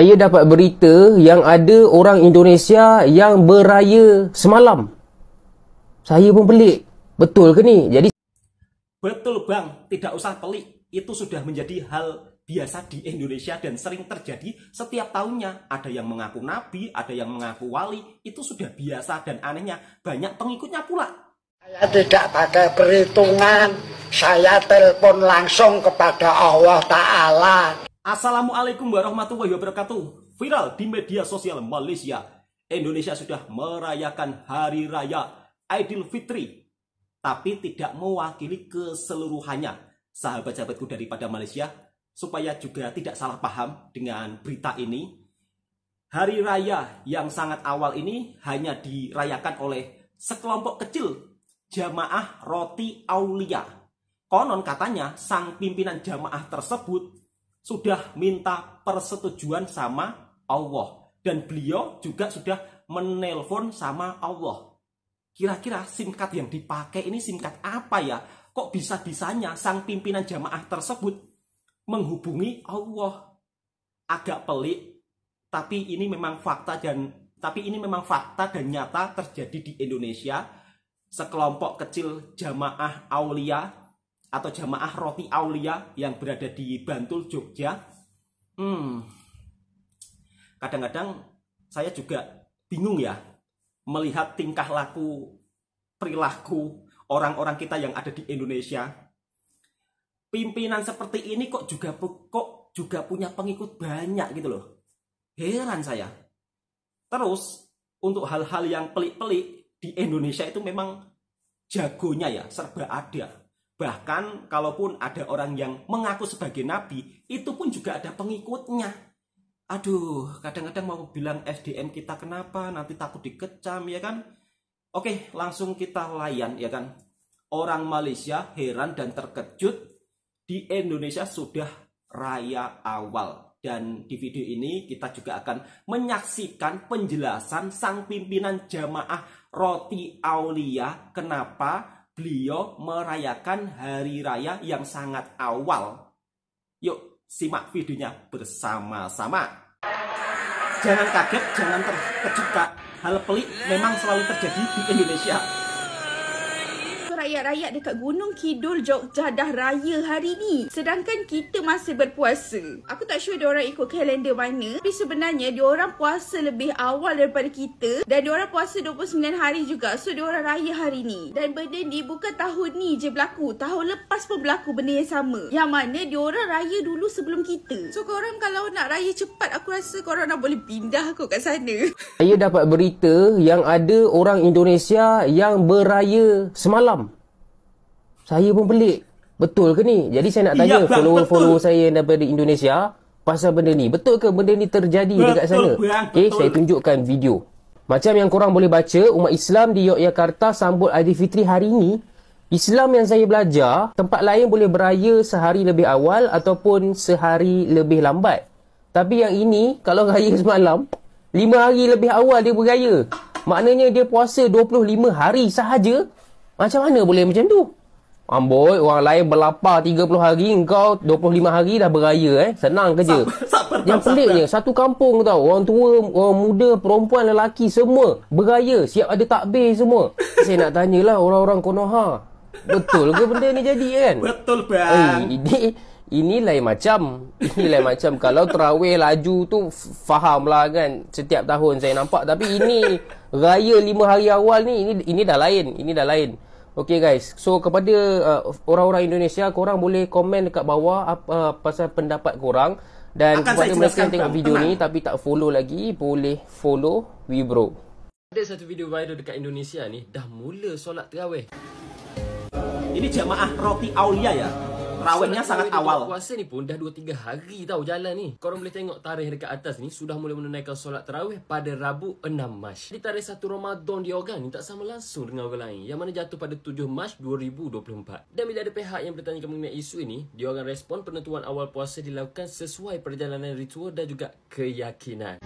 Saya dapat berita yang ada orang Indonesia yang beraya semalam. Saya pun pelik. Betul ke ni? Jadi Betul bang, tidak usah pelik. Itu sudah menjadi hal biasa di Indonesia dan sering terjadi setiap tahunnya. Ada yang mengaku nabi, ada yang mengaku wali. Itu sudah biasa dan anehnya banyak pengikutnya pula. Saya tidak pakai perhitungan. Saya telepon langsung kepada Allah Ta'ala. Assalamualaikum warahmatullahi wabarakatuh. Viral di media sosial Malaysia, Indonesia sudah merayakan Hari Raya Idul Fitri, tapi tidak mewakili keseluruhannya. Sahabat-sahabatku daripada Malaysia, supaya juga tidak salah paham dengan berita ini, Hari Raya yang sangat awal ini hanya dirayakan oleh sekelompok kecil jamaah roti Aulia. Konon katanya sang pimpinan jamaah tersebut sudah minta persetujuan sama Allah dan beliau juga sudah menelpon sama Allah. Kira-kira simkat yang dipakai ini simkat apa ya? Kok bisa-bisanya sang pimpinan jamaah tersebut menghubungi Allah? Agak pelik, tapi ini memang fakta dan tapi ini memang fakta dan nyata terjadi di Indonesia. Sekelompok kecil jamaah aulia atau jamaah roti Aulia yang berada di Bantul Jogja hmm, kadang-kadang saya juga bingung ya melihat tingkah laku perilaku orang-orang kita yang ada di Indonesia pimpinan seperti ini kok juga kok juga punya pengikut banyak gitu loh heran saya terus untuk hal-hal yang pelik-pelik di Indonesia itu memang jagonya ya serba ada Bahkan kalaupun ada orang yang mengaku sebagai nabi, itu pun juga ada pengikutnya. Aduh, kadang-kadang mau bilang SDM kita kenapa, nanti takut dikecam ya kan? Oke, langsung kita layan ya kan. Orang Malaysia heran dan terkejut di Indonesia sudah raya awal. Dan di video ini kita juga akan menyaksikan penjelasan sang pimpinan jamaah Roti Aulia kenapa beliau merayakan hari raya yang sangat awal. Yuk, simak videonya bersama-sama. Jangan kaget, jangan terkejut, Kak. Hal pelik memang selalu terjadi di Indonesia. rakyat-rakyat dekat Gunung Kidul Jogja dah raya hari ni sedangkan kita masih berpuasa. Aku tak sure diorang ikut kalender mana tapi sebenarnya diorang puasa lebih awal daripada kita dan diorang puasa 29 hari juga so diorang raya hari ni. Dan benda ni bukan tahun ni je berlaku. Tahun lepas pun berlaku benda yang sama. Yang mana diorang raya dulu sebelum kita. So korang kalau nak raya cepat aku rasa korang nak boleh pindah kot kat sana. Saya dapat berita yang ada orang Indonesia yang beraya semalam. Saya pun pelik. Betul ke ni? Jadi saya nak tanya follower-follower ya, saya daripada Indonesia pasal benda ni. Betul ke benda ni terjadi betul, dekat sana? Okey, saya tunjukkan video. Macam yang korang boleh baca, umat Islam di Yogyakarta sambut Fitri hari ini. Islam yang saya belajar, tempat lain boleh beraya sehari lebih awal ataupun sehari lebih lambat. Tapi yang ini, kalau raya semalam, 5 hari lebih awal dia beraya. Maknanya dia puasa 25 hari sahaja. Macam mana boleh macam tu? Amboi, orang lain berlapar 30 hari, engkau 25 hari dah beraya eh. Senang kerja. Yang peliknya, satu kampung tau. Orang tua, orang muda, perempuan, lelaki semua beraya. Siap ada takbir semua. Saya nak tanyalah orang-orang Konoha. Betul ke benda ni jadi kan? Betul bang. Eh, ini, ini lain macam. Ini lain macam. Kalau terawih laju tu, faham lah kan. Setiap tahun saya nampak. Tapi ini, raya 5 hari awal ni, ini, ini dah lain. Ini dah lain. Okay guys, so kepada uh, orang-orang Indonesia, korang boleh komen dekat bawah apa uh, pasal pendapat korang dan kepada mereka yang tengok video tam. ni tapi tak follow lagi, boleh follow WeBro. Ada satu video viral dekat Indonesia ni, dah mula solat terawih. Ini jemaah roti aulia ya rawatnya sangat awal. Puasa ni pun dah 2-3 hari tau jalan ni. Korang boleh tengok tarikh dekat atas ni sudah mula menunaikan solat tarawih pada Rabu 6 Mac. Di tarikh 1 Ramadan di orang ni tak sama langsung dengan orang lain yang mana jatuh pada 7 Mac 2024. Dan bila ada pihak yang bertanya mengenai isu ini, dia orang respon penentuan awal puasa dilakukan sesuai perjalanan ritual dan juga keyakinan.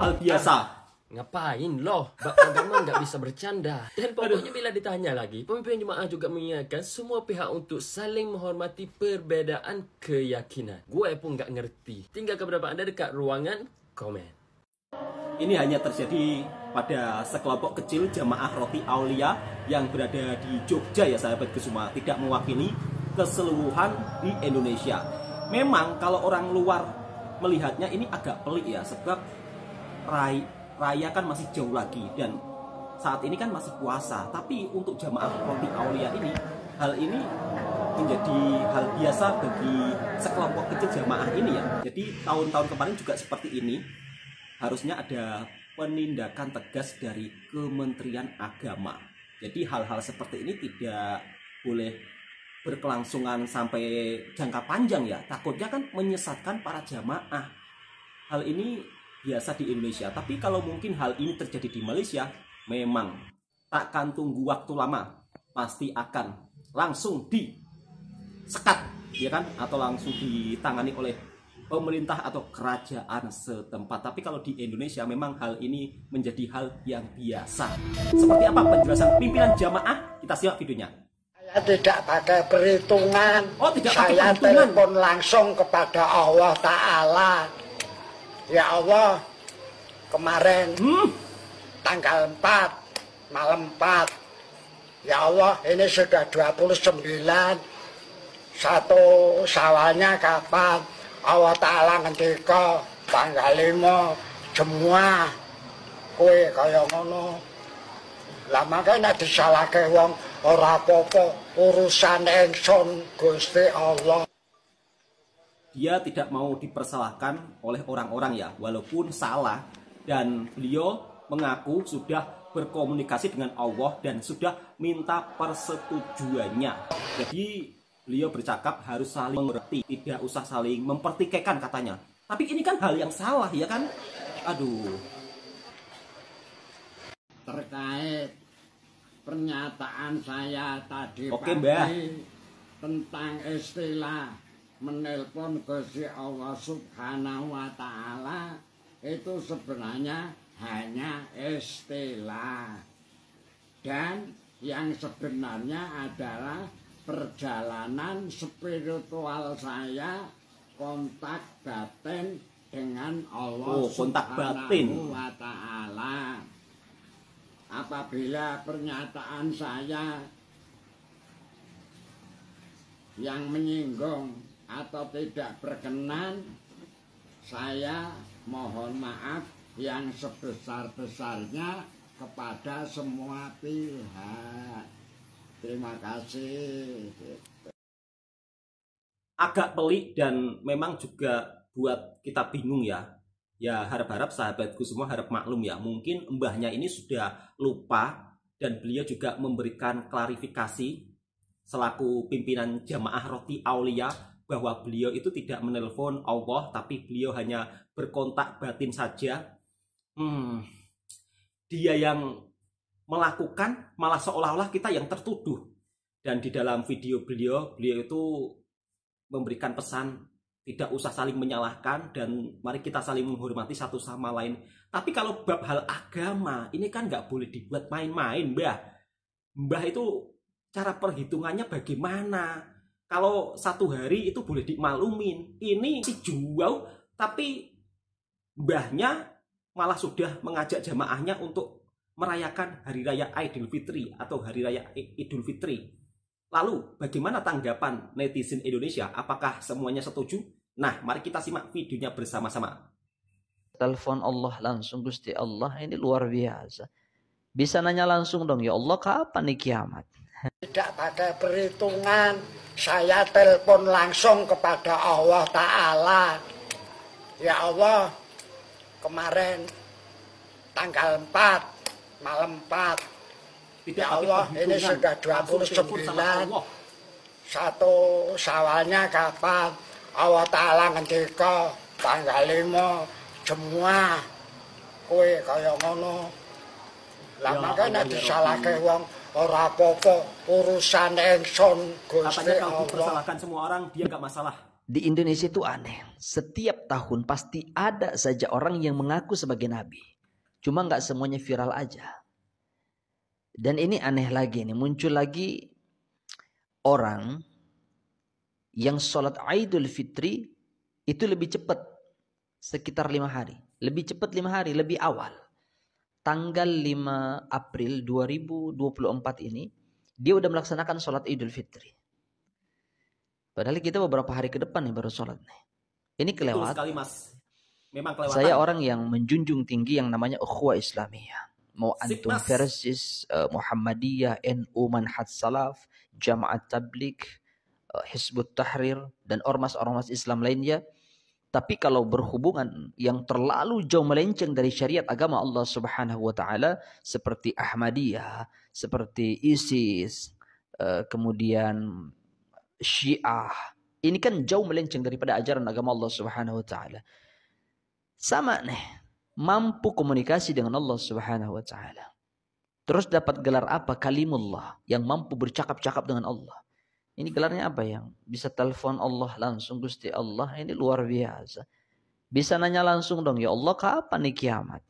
Hal biasa. Ngapain loh? bakal agama nggak bisa bercanda. Dan pokoknya bila ditanya lagi, pemimpin jemaah juga mengingatkan semua pihak untuk saling menghormati perbedaan keyakinan. Gue pun nggak ngerti. Tinggal keberapa anda dekat ruangan komen. Ini hanya terjadi pada sekelompok kecil jamaah roti aulia yang berada di Jogja ya sahabat Kesuma tidak mewakili keseluruhan di Indonesia. Memang kalau orang luar melihatnya ini agak pelik ya sebab rai raya kan masih jauh lagi dan saat ini kan masih puasa tapi untuk jamaah roti aulia ini hal ini menjadi hal biasa bagi sekelompok kecil jamaah ini ya jadi tahun-tahun kemarin juga seperti ini harusnya ada penindakan tegas dari Kementerian Agama jadi hal-hal seperti ini tidak boleh berkelangsungan sampai jangka panjang ya takutnya kan menyesatkan para jamaah hal ini biasa di Indonesia. Tapi kalau mungkin hal ini terjadi di Malaysia, memang takkan tunggu waktu lama, pasti akan langsung di sekat, ya kan? Atau langsung ditangani oleh pemerintah atau kerajaan setempat. Tapi kalau di Indonesia memang hal ini menjadi hal yang biasa. Seperti apa penjelasan pimpinan jamaah? Kita simak videonya tidak pakai perhitungan. Oh, tidak pakai saya perhitungan. telepon langsung kepada Allah Ta'ala. Ya Allah, kemarin hmm? tanggal 4, malam 4, ya Allah ini sudah 29, satu sawalnya kapan, Allah Ta'ala ngendika tanggal 5, semua kue kaya ngono. Lah makanya disalahkan orang apa-apa, urusan engson Gusti Allah. dia tidak mau dipersalahkan oleh orang-orang ya walaupun salah dan beliau mengaku sudah berkomunikasi dengan Allah dan sudah minta persetujuannya jadi beliau bercakap harus saling mengerti tidak usah saling mempertikaikan katanya tapi ini kan hal yang salah ya kan aduh terkait pernyataan saya tadi Oke, pagi tentang istilah menelpon ke si Allah Subhanahu wa taala itu sebenarnya hanya istilah dan yang sebenarnya adalah perjalanan spiritual saya kontak batin dengan Allah oh, kontak batin wa taala apabila pernyataan saya yang menyinggung atau tidak berkenan saya mohon maaf yang sebesar-besarnya kepada semua pihak. Terima kasih. Agak pelik dan memang juga buat kita bingung ya. Ya harap-harap sahabatku semua harap maklum ya. Mungkin mbahnya ini sudah lupa dan beliau juga memberikan klarifikasi selaku pimpinan jamaah roti aulia bahwa beliau itu tidak menelpon Allah tapi beliau hanya berkontak batin saja hmm, dia yang melakukan malah seolah-olah kita yang tertuduh dan di dalam video beliau beliau itu memberikan pesan tidak usah saling menyalahkan dan mari kita saling menghormati satu sama lain tapi kalau bab hal agama ini kan nggak boleh dibuat main-main mbah mbah itu cara perhitungannya bagaimana kalau satu hari itu boleh dimalumin, ini si jual tapi mbahnya malah sudah mengajak jamaahnya untuk merayakan hari raya Idul Fitri atau hari raya Idul Fitri. Lalu bagaimana tanggapan netizen Indonesia? Apakah semuanya setuju? Nah, mari kita simak videonya bersama-sama. Telepon Allah langsung Gusti Allah ini luar biasa. Bisa nanya langsung dong, ya Allah kapan nih kiamat? Tidak pada perhitungan, saya telepon langsung kepada Allah Ta'ala. Ya Allah, kemarin tanggal 4, malam 4. Tidak ya Allah, ini sudah 29. Satu sawalnya kapan? Allah Ta'ala ngendika tanggal 5 semua kowe kaya ngono. Lah ya, makane disalahke wong ora apa urusan engson Katanya kalau semua orang, dia nggak masalah. Di Indonesia itu aneh. Setiap tahun pasti ada saja orang yang mengaku sebagai nabi. Cuma nggak semuanya viral aja. Dan ini aneh lagi nih, muncul lagi orang yang sholat Idul Fitri itu lebih cepat sekitar lima hari, lebih cepat lima hari, lebih awal tanggal 5 April 2024 ini dia udah melaksanakan sholat Idul Fitri. Padahal kita beberapa hari ke depan nih baru sholat nih. Ini kelewat. sekali mas. Memang kelewatan. Saya orang yang menjunjung tinggi yang namanya ukhuwah Islamiyah. Mau antum versus uh, Muhammadiyah, NU manhat Salaf, Jamaat Tablik, uh, eh, Hizbut Tahrir dan ormas-ormas Islam lainnya tapi kalau berhubungan yang terlalu jauh melenceng dari syariat agama Allah Subhanahu wa taala seperti Ahmadiyah, seperti ISIS, eh, kemudian Syiah, ini kan jauh melenceng daripada ajaran agama Allah Subhanahu wa taala. Sama nih, mampu komunikasi dengan Allah Subhanahu wa taala. Terus dapat gelar apa? Kalimullah yang mampu bercakap-cakap dengan Allah. Ini gelarnya apa yang bisa telepon Allah langsung Gusti Allah ini luar biasa. Bisa nanya langsung dong ya Allah kapan nih kiamat?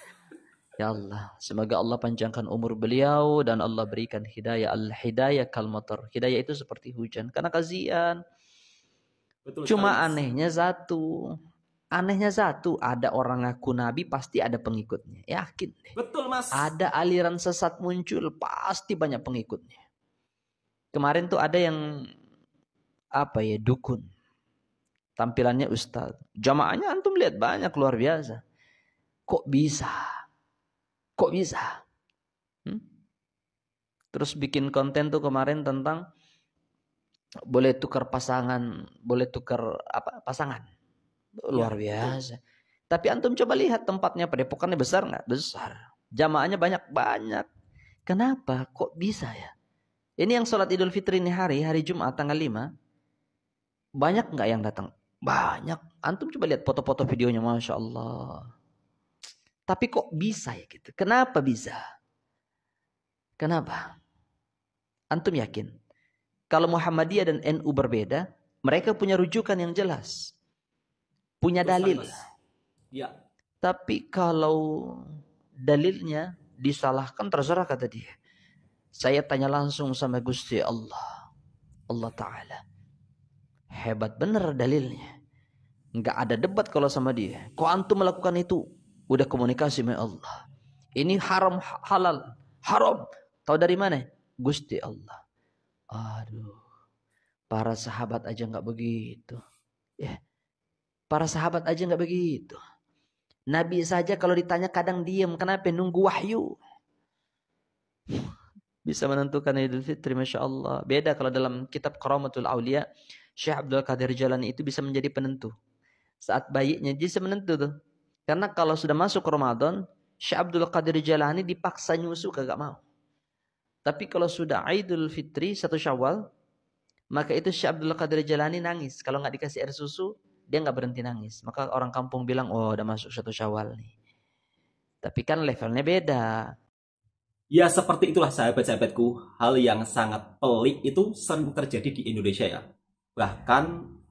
ya Allah, semoga Allah panjangkan umur beliau dan Allah berikan hidayah al-hidayah kalmatar. Hidayah itu seperti hujan karena kazian. Betul, Cuma kan? anehnya satu. Anehnya satu, ada orang ngaku nabi pasti ada pengikutnya. Yakin deh. Betul, Mas. Ada aliran sesat muncul pasti banyak pengikutnya kemarin tuh ada yang apa ya dukun tampilannya ustaz jamaahnya antum lihat banyak luar biasa kok bisa kok bisa hmm? terus bikin konten tuh kemarin tentang boleh tukar pasangan boleh tukar apa pasangan luar ya, biasa tapi antum coba lihat tempatnya padepokannya besar nggak besar jamaahnya banyak banyak kenapa kok bisa ya ini yang sholat Idul Fitri ini hari, hari Jumat tanggal 5. Banyak nggak yang datang? Banyak. Antum coba lihat foto-foto videonya, Masya Allah. Tapi kok bisa ya gitu? Kenapa bisa? Kenapa? Antum yakin? Kalau Muhammadiyah dan NU berbeda, mereka punya rujukan yang jelas. Punya dalil. Ya. Tapi kalau dalilnya disalahkan terserah kata dia. Saya tanya langsung sama Gusti Allah. Allah Ta'ala. Hebat bener dalilnya. Nggak ada debat kalau sama dia. Kok antum melakukan itu? Udah komunikasi sama Allah. Ini haram halal. Haram. Tahu dari mana? Gusti Allah. Aduh. Para sahabat aja nggak begitu. Ya. Para sahabat aja nggak begitu. Nabi saja kalau ditanya kadang diem. Kenapa? Nunggu wahyu bisa menentukan Idul Fitri Masya Allah. Beda kalau dalam kitab Karamatul Aulia, Syekh Abdul Qadir Jalani itu bisa menjadi penentu. Saat bayinya bisa menentu tuh. Karena kalau sudah masuk Ramadan, Syekh Abdul Qadir Jalani dipaksa nyusu kagak mau. Tapi kalau sudah Idul Fitri satu Syawal, maka itu Syekh Abdul Qadir Jalani nangis. Kalau nggak dikasih air susu, dia nggak berhenti nangis. Maka orang kampung bilang, oh udah masuk satu Syawal nih. Tapi kan levelnya beda. Ya seperti itulah sahabat-sahabatku, hal yang sangat pelik itu sering terjadi di Indonesia ya. Bahkan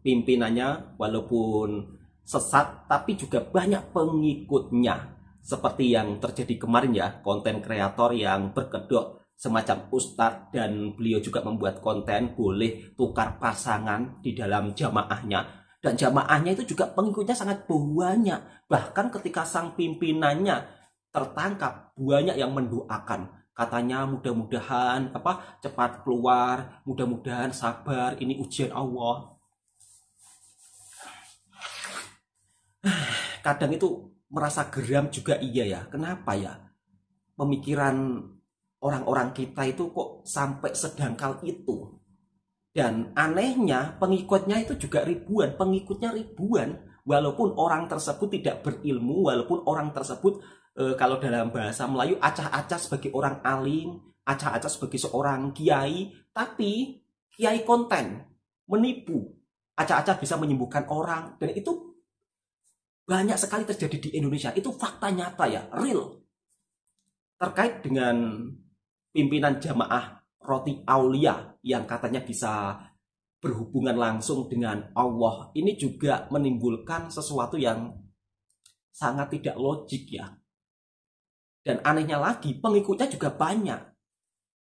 pimpinannya walaupun sesat tapi juga banyak pengikutnya. Seperti yang terjadi kemarin ya, konten kreator yang berkedok semacam ustadz dan beliau juga membuat konten boleh tukar pasangan di dalam jamaahnya dan jamaahnya itu juga pengikutnya sangat banyak. Bahkan ketika sang pimpinannya tertangkap banyak yang mendoakan katanya mudah-mudahan apa cepat keluar mudah-mudahan sabar ini ujian Allah kadang itu merasa geram juga iya ya kenapa ya pemikiran orang-orang kita itu kok sampai sedangkal itu dan anehnya pengikutnya itu juga ribuan pengikutnya ribuan walaupun orang tersebut tidak berilmu walaupun orang tersebut e, kalau dalam bahasa Melayu acah-acah sebagai orang alim, acah-acah sebagai seorang kiai, tapi kiai konten, menipu, acah-acah bisa menyembuhkan orang dan itu banyak sekali terjadi di Indonesia. Itu fakta nyata ya, real. Terkait dengan pimpinan jamaah roti aulia yang katanya bisa berhubungan langsung dengan Allah. Ini juga menimbulkan sesuatu yang sangat tidak logik ya. Dan anehnya lagi, pengikutnya juga banyak.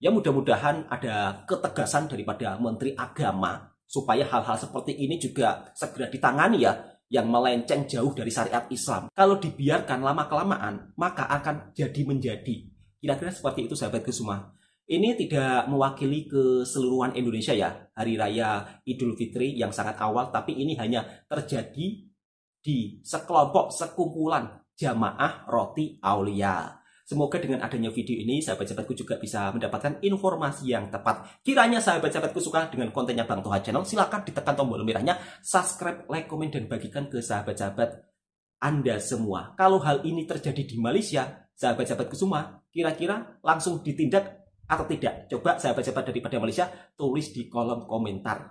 Ya mudah-mudahan ada ketegasan daripada Menteri Agama supaya hal-hal seperti ini juga segera ditangani ya yang melenceng jauh dari syariat Islam. Kalau dibiarkan lama-kelamaan, maka akan jadi menjadi. Kira-kira seperti itu sahabat semua. Ini tidak mewakili keseluruhan Indonesia ya, Hari Raya Idul Fitri yang sangat awal, tapi ini hanya terjadi di sekelompok sekumpulan jamaah roti aulia. Semoga dengan adanya video ini sahabat-sahabatku juga bisa mendapatkan informasi yang tepat. Kiranya sahabat-sahabatku suka dengan kontennya Bang Toha Channel, silahkan ditekan tombol merahnya, subscribe, like, komen, dan bagikan ke sahabat-sahabat Anda semua. Kalau hal ini terjadi di Malaysia, sahabat-sahabatku semua, kira-kira langsung ditindak atau tidak? Coba sahabat-sahabat daripada Malaysia tulis di kolom komentar.